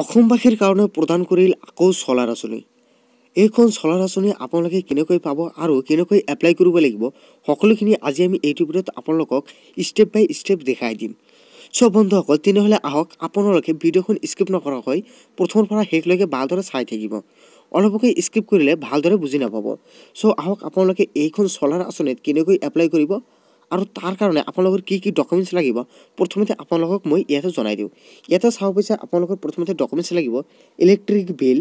অসমবাসীৰ কাৰণে প্ৰদান কৰিল আকৌ চ'লাৰ আঁচনি এইখন চ'লাৰ আঁচনি আপোনালোকে কেনেকৈ পাব আৰু কেনেকৈ এপ্লাই কৰিব লাগিব সকলোখিনি আজি আমি ইউটিউবত আপোনালোকক ষ্টেপ বাই ষ্টেপ দেখাই দিম চ' বন্ধুসকল তেনেহ'লে আহক আপোনালোকে ভিডিঅ'খন স্কিপ নকৰাকৈ প্ৰথমৰ পৰা শেষলৈকে ভালদৰে চাই থাকিব অলপকে স্কিপ কৰিলে ভালদৰে বুজি নাপাব চ' আহক আপোনালোকে এইখন চ'লাৰ আঁচনিত কেনেকৈ এপ্লাই কৰিব আৰু তাৰ কাৰণে আপোনালোকৰ কি কি ডকুমেণ্টছ লাগিব প্ৰথমতে আপোনালোকক মই ইয়াতে জনাই দিওঁ ইয়াতে চাব পিছত আপোনালোকৰ প্ৰথমতে ডকুমেণ্টছ লাগিব ইলেক্ট্ৰিক বিল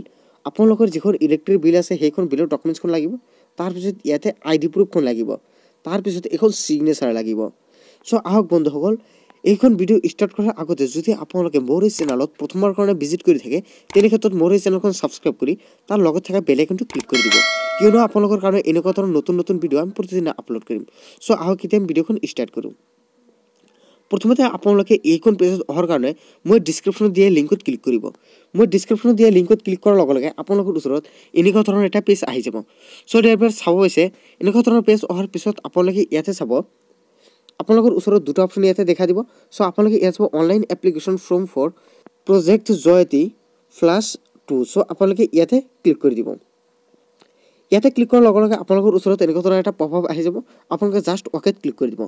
আপোনালোকৰ যিখন ইলেক্ট্ৰিক বিল আছে সেইখন বিলৰ ডকুমেণ্টছখন লাগিব তাৰপিছত ইয়াতে আই ডি প্ৰুফখন লাগিব তাৰপিছত এইখন ছিগনেচাৰ লাগিব চ' আহক বন্ধুসকল এইখন ভিডিঅ' ষ্টাৰ্ট কৰাৰ আগতে যদি আপোনালোকে মোৰ এই চেনেলত প্ৰথমবাৰ কাৰণে ভিজিট কৰি থাকে তেনেক্ষেত্ৰত মোৰ এই চেনেলখন ছাবস্ক্ৰাইব কৰি তাৰ লগত থকা বেলেগ আইকনটো ক্লিক কৰি দিব কিয়নো আপোনালোকৰ কাৰণে এনেকুৱা ধৰণৰ নতুন নতুন ভিডিঅ' আমি প্ৰতিদিনে আপলোড কৰিম চ' আহক কেতিয়া আমি ভিডিঅ'খন ষ্টাৰ্ট কৰোঁ প্ৰথমতে আপোনালোকে এইখন পেজত অহাৰ কাৰণে মই ডিছক্ৰিপশ্যনত দিয়া লিংকত ক্লিক কৰিব মই ডিছক্ৰিপশ্যনত দিয়া লিংকত ক্লিক কৰাৰ লগে লগে আপোনালোকৰ ওচৰত এনেকুৱা ধৰণৰ এটা পেজ আহি যাব চ' ইয়াৰ পৰা চাব হৈছে এনেকুৱা ধৰণৰ পেজ অহাৰ পিছত আপোনালোকে ইয়াতে চাব আপোনালোকৰ ওচৰত দুটা অপশ্যন ইয়াতে দেখা দিব চ' আপোনালোকে ইয়াত যাব online application form for project Jyoti ফ্লাছ টু চ' আপোনালোকে ইয়াতে ক্লিক কৰি দিব ইয়াতে ক্লিক কৰাৰ লগে লগে আপোনালোকৰ ওচৰত এনেকুৱা ধৰণৰ এটা প্ৰভাৱ আহি যাব আপোনালোকে জাষ্ট ৱকেত ক্লিক কৰি দিব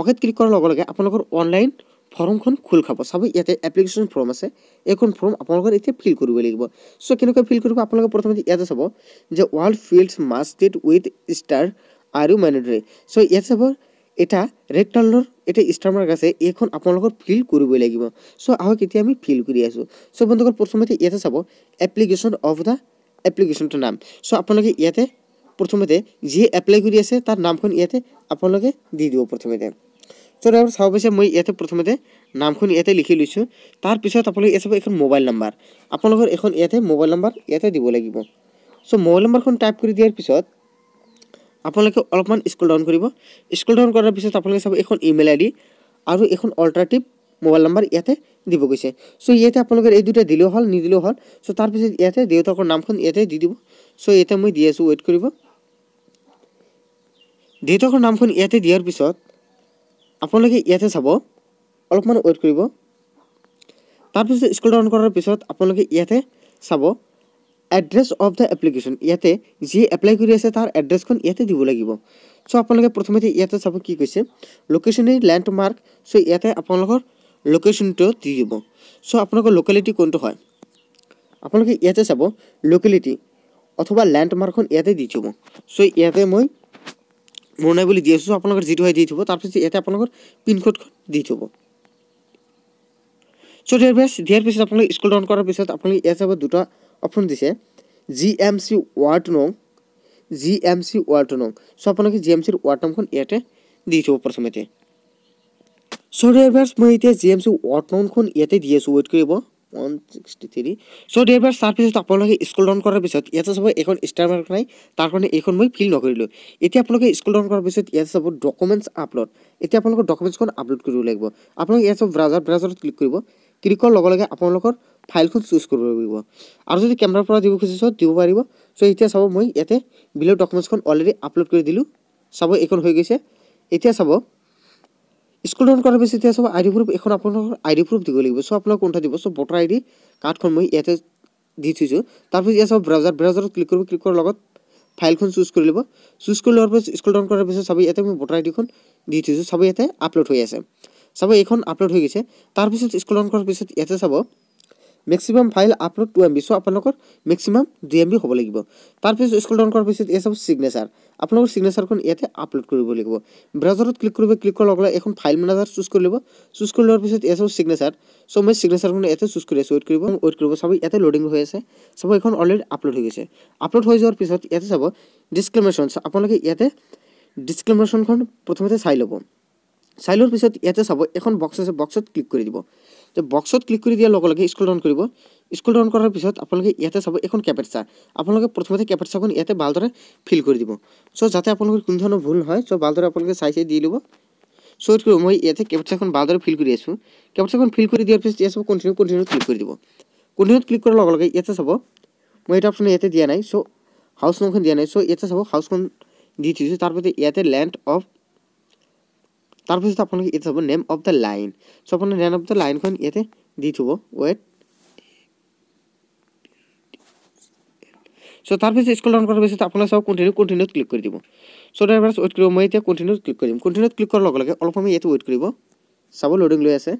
অকেত ক্লিক কৰাৰ লগে লগে আপোনালোকৰ অনলাইন ফৰ্মখন খোল খাব চাব ইয়াতে এপ্লিকেশ্যন ফৰ্ম আছে এইখন ফৰ্ম আপোনালোকৰ এতিয়া ফিল কৰিব লাগিব চ' কেনেকুৱা ফিল কৰিব আপোনালোকে প্ৰথমতে ইয়াতে চাব যে world fields marked with star আৰু মেণ্ডেটৰী চ' ইয়াতে চাব এটা ৰেক্টাংগুলাৰ এটা ষ্টাৰমাৰ্ক আছে এইখন আপোনালোকৰ ফিল কৰিবই লাগিব চ' আহক এতিয়া আমি ফিল কৰি আছোঁ চ' বন্ধুসকল প্ৰথমতে ইয়াতে চাব এপ্লিকেশ্যন অফ দ্য এপ্লিকেশ্যনটোৰ নাম চ' আপোনালোকে ইয়াতে প্ৰথমতে যিয়ে এপ্লাই কৰি আছে তাৰ নামখন ইয়াতে আপোনালোকে দি দিব প্ৰথমতে চ' ড্ৰাইভাৰ চাব পাইছে মই ইয়াতে প্ৰথমতে নামখন ইয়াতে লিখি লৈছোঁ তাৰপিছত আপোনালোকে ইয়াত চাব এখন মোবাইল নাম্বাৰ আপোনালোকৰ এখন ইয়াতে মোবাইল নাম্বাৰ ইয়াতে দিব লাগিব চ' মোবাইল নাম্বাৰখন টাইপ কৰি দিয়াৰ পিছত আপোনালোকে অলপমান স্কুল ডাউন কৰিব স্কুল ডাউন কৰাৰ পিছত আপোনালোকে চাব এখন ইমেইল আইডি আৰু এখন অল্টাৰনেটিভ মোবাইল নাম্বাৰ ইয়াতে দিব গৈছে চ' ইয়াতে আপোনালোকে এই দুটা দিলেও হ'ল নিদিলেও হ'ল চ' তাৰপিছত ইয়াতে দেউতাকৰ নামখন ইয়াতে দি দিব চ' ইয়াতে মই দি আছোঁ ৱেইট কৰিব দেউতাকৰ নামখন ইয়াতে দিয়াৰ পিছত আপোনালোকে ইয়াতে চাব অলপমান ৱেইট কৰিব তাৰপিছত স্কুল ডাউন কৰাৰ পিছত আপোনালোকে ইয়াতে চাব এড্ৰেছ অফ দ্য এপ্লিকেশ্যন ইয়াতে যি এপ্লাই কৰি আছে তাৰ এড্ৰেছখন ইয়াতে দিব লাগিব চ' আপোনালোকে প্ৰথমতে ইয়াতে চাব কি কৈছে লোকেশ্যন ইজ লেণ্ডমাৰ্ক চ' ইয়াতে আপোনালোকৰ লোকেশ্যনটো দি দিব চ' আপোনালোকৰ লোকেলিটি কোনটো হয় আপোনালোকে ইয়াতে চাব লোকেলিটি অথবা লেণ্ডমাৰ্কখন ইয়াতে দি থ'ব চ' ইয়াতে মই মনাই বুলি দি আছোঁ চ' আপোনালোকৰ যিটো হয় দি থ'ব তাৰপিছত ইয়াতে আপোনালোকৰ পিনক'ডখন দি থ'ব চ' দিয়াৰ পিছত দিয়াৰ পিছত আপোনালোকে স্কুল ডাউন কৰাৰ পিছত আপোনালোকে ইয়াত চাব দুটা অপশ্যন দিছে জি এম চি ৱাৰ্টনং জি এম চি ৱাৰ্টনং চ' আপোনালোকে জি এম চিৰ ৱাৰ্টনংখন ইয়াতে দি থ'ব প্ৰথমতে চ' ডেৰভাৰ্ছ মই এতিয়া জি এম চি ৱাৰ্টনংখন ইয়াতে দি আছোঁ ৱেইট কৰিব ওৱান ছিক্সটি থ্ৰী চ' ডেৰভাৰ্ছ তাৰ পিছত আপোনালোকে স্কুল ৰাউন কৰাৰ পিছত ইয়াতে চাব এইখন ষ্টাৰ মাৰ্ক নাই তাৰ কাৰণে এইখন মই ফিল নকৰিলোঁ এতিয়া আপোনালোকে স্কুল ৰাউন কৰাৰ পিছত ইয়াতে চাব ডকুমেণ্টছ আপলোড এতিয়া আপোনালোকৰ ডকুমেণ্টছখন আপলোড কৰিব লাগিব আপোনালোকে ইয়াত চব ব্ৰাউজাৰ ব্ৰাউজাৰত ক্লিক কৰিব ক্লিক কৰাৰ লগে লগে আপোনালোকৰ ফাইলখন চুজ কৰিব লাগিব আৰু যদি কেমেৰাৰ পৰা দিব খুজিছ দিব পাৰিব চ' এতিয়া চাব মই ইয়াতে বিলৰ ডকুমেণ্টছখন অলৰেডি আপলোড কৰি দিলোঁ চাব এইখন হৈ গৈছে এতিয়া চাব স্কুল ডাউন কৰাৰ পিছত এতিয়া চাব আই ডি প্ৰুফ এইখন আপোনালোকৰ আই ডি প্ৰুফ দিব লাগিব চ' আপোনালোকে কোনটা দিব চ' ভোটাৰ আই ডি কাৰ্ডখন মই ইয়াতে দি থৈছোঁ তাৰপিছত ইয়াত চাব ব্ৰাউজাৰ ব্ৰাউজাৰত ক্লিক কৰিব ক্লিক কৰাৰ লগত ফাইলখন চুজ কৰি ল'ব চুজ কৰি লোৱাৰ পিছত স্কুল ডাউন কৰাৰ পিছত চাব ইয়াতে মই ভোটাৰ আই ডিখন দি থৈছোঁ চাব ইয়াতে আপলোড হৈ আছে চাব এইখন আপলোড হৈ গৈছে তাৰপিছত স্কুল ডাউন কৰাৰ পিছত ইয়াতে চাব maximum file upload two MB বি চ' আপোনালোকৰ মেক্সিমাম দুই এম বি হ'ব লাগিব তাৰপিছত স্কুল ডাউন কৰাৰ পিছত ইয়াত চাব ছিগনেচাৰ আপোনালোকৰ ছিগনেচাৰখন ইয়াতে আপলোড কৰিব লাগিব ব্ৰাউজাৰত ক্লিক কৰিব ক্লিক কৰাৰ লগে লগে এখন ফাইল মেনেজাৰ চুজ কৰি ল'ব চুজ কৰি লোৱাৰ পিছত ইয়াত চাব ছিগনেচাৰ চ' মই ছিগনেচাৰখন ইয়াতে চুজ কৰি আছোঁ ৱেইট কৰিব ৱেইট কৰিব চাব ইয়াতে লোডিং হৈ আছে চাব এইখন অলৰেডি আপলোড হৈ গৈছে আপলোড হৈ যোৱাৰ পিছত ইয়াতে চাব ডিছক্লেমেশ্যন আপোনালোকে ইয়াতে ডিছক্লেমেশ্যনখন প্ৰথমতে চাই ল'ব চাই লোৱাৰ পিছত ইয়াতে চাব যে বক্সত ক্লিক কৰি দিয়াৰ লগে লগে স্কুল ডাউন কৰিব স্কুল ডাউন কৰাৰ পিছত আপোনালোকে ইয়াতে চাব এখন কেপেটচা আপোনালোকে প্ৰথমতে কেপেট কেপেটচাখন ইয়াতে ভালদৰে ফিল কৰি দিব চ' যাতে আপোনালোকৰ কোনো ধৰণৰ ভুল নহয় চ' ভালদৰে আপোনালোকে চাই চাই দি ল'ব চ' এইটো কৰিব মই ইয়াতে কেপেটচাখন ভালদৰে ফিল কৰি আছোঁ কেপেটচাখন ফিল কৰি দিয়াৰ পিছত ইয়াত চাব কণ্টিনিউ কণ্টিনিউত ক্লিক কৰি দিব কণ্টিনিউত ক্লিক কৰাৰ লগে লগে ইয়াতে চাব মই এইটো আপোনাৰ ইয়াতে দিয়া নাই চ' হাউচ নামখন দিয়া নাই চ' ইয়াতে চাব হাউচখন দি থৈছোঁ তাৰপিছত ইয়াতে লেণ্ড অফ তাৰপিছত আপোনালোকে ইয়াত চাব নেম অফ দ্য লাইন চ' আপোনাৰ নেম অফ দ্য লাইনখন ইয়াতে দি থ'ব ৱেট চ' তাৰপিছত স্কুল ৰাউন কৰাৰ পিছত আপোনালোকে চাব কণ্টিনিউ কণ্টিনিউত ক্লিক কৰি দিব চ' ড্ৰাইভাৰ ৱেইট কৰিব মই এতিয়া কণ্টিনিউত ক্লিক কৰি দিম কণ্টিনিউত ক্লিক কৰাৰ লগে লগে অলপ সময় ইয়াতে ৱেইট কৰিব চাব লোডিং লৈ আছে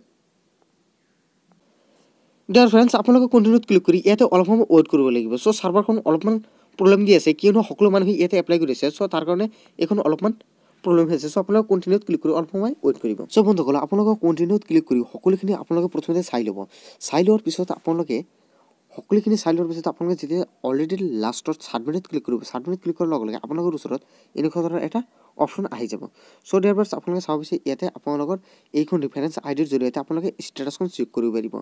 ডিয়াৰ ফ্ৰেণ্ডছ আপোনালোকে কণ্টিনিউত ক্লিক কৰি ইয়াতে অলপ সময় ৱেইট কৰিব লাগিব চ' ছাৰ্ভাৰখন অলপমান প্ৰব্লেম দি আছে কিয়নো সকলো মানুহে ইয়াতে এপ্লাই কৰিছে চ' তাৰ কাৰণে এইখন অলপমান প্ৰব্লেম হৈছে চ' আপোনালোকে কণ্টিনিউত ক্লিক কৰি অলপ সময় ৱেইট কৰিব চ' বন্ধুসকল আপোনালোকক কণ্টিনিউত ক্লিক কৰি সকলোখিনি আপোনালোকে প্ৰথমতে চাই ল'ব চাই লোৱাৰ পিছত আপোনালোকে সকলোখিনি চাই লোৱাৰ পিছত আপোনালোকে যেতিয়া অলৰেডি লাষ্টত ছাবমিনিট ক্লিক কৰিব ছাবমিনিট ক্লিক কৰাৰ লগে লগে আপোনালোকৰ ওচৰত এনেকুৱা ধৰণৰ এটা অপশ্যন আহি যাব চ' ডিয়াৰ বাৰ্ছ আপোনালোকে চাব বিচাৰে ইয়াতে আপোনালোকৰ এইখন ৰেফাৰেঞ্চ আই ডিৰ জৰিয়তে আপোনালোকে ষ্টেটাছখন চেক কৰিব পাৰিব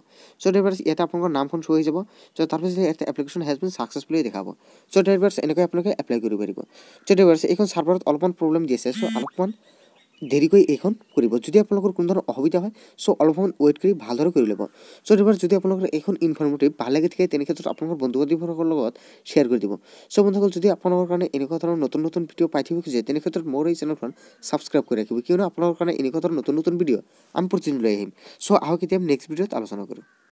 চ' ডিয়াৰ বাৰ্ছ ইয়াতে আপোনালোকৰ নামখন শ্ব' হৈ যাব চ' তাৰপিছত ইয়াতে এপ্লিকেশ্যন হেজ বিন ছাকচেছফুলি দেখাব চ' ডিয়াৰ বাৰ্ছ এনেকৈ আপোনালোকে এপ্লাই কৰিব পাৰিব চ' ডিয়াৰ বাৰ্ছ এইখন চাৰ্ভাৰত অলপমান প্ৰব্লেম দি আছে চ' অলপমান দেৰিকৈ এইখন কৰিব যদি আপোনালোকৰ কোনো ধৰণৰ অসুবিধা হয় চ' অলপমান ৱেইট কৰি ভালদৰে কৰি ল'ব চ' এইবাৰ যদি আপোনালোকৰ এইখন ইনফৰ্মেটিভ ভাল লাগি থাকে তেনেক্ষেত্ৰত আপোনালোকৰ বন্ধু বান্ধৱীবোৰৰ লগত শ্বেয়াৰ কৰি দিব চ' বন্ধুসকল যদি আপোনালোকৰ কাৰণে এনেকুৱা ধৰণৰ নতুন নতুন ভিডিঅ' পাই থাকিব খোজে তেনেক্ষেত্ৰত মোৰ এই চেনেলখন ছাবস্ক্ৰাইব কৰি ৰাখিব কিয়নো আপোনালোকৰ কাৰণে এনেকুৱা ধৰণৰ নতুন নতুন ভিডিঅ' আমি প্ৰতিদিন লৈ আহিম চ' আহক এতিয়া আমি নেক্সট ভিডিঅ'ত আলোচনা কৰোঁ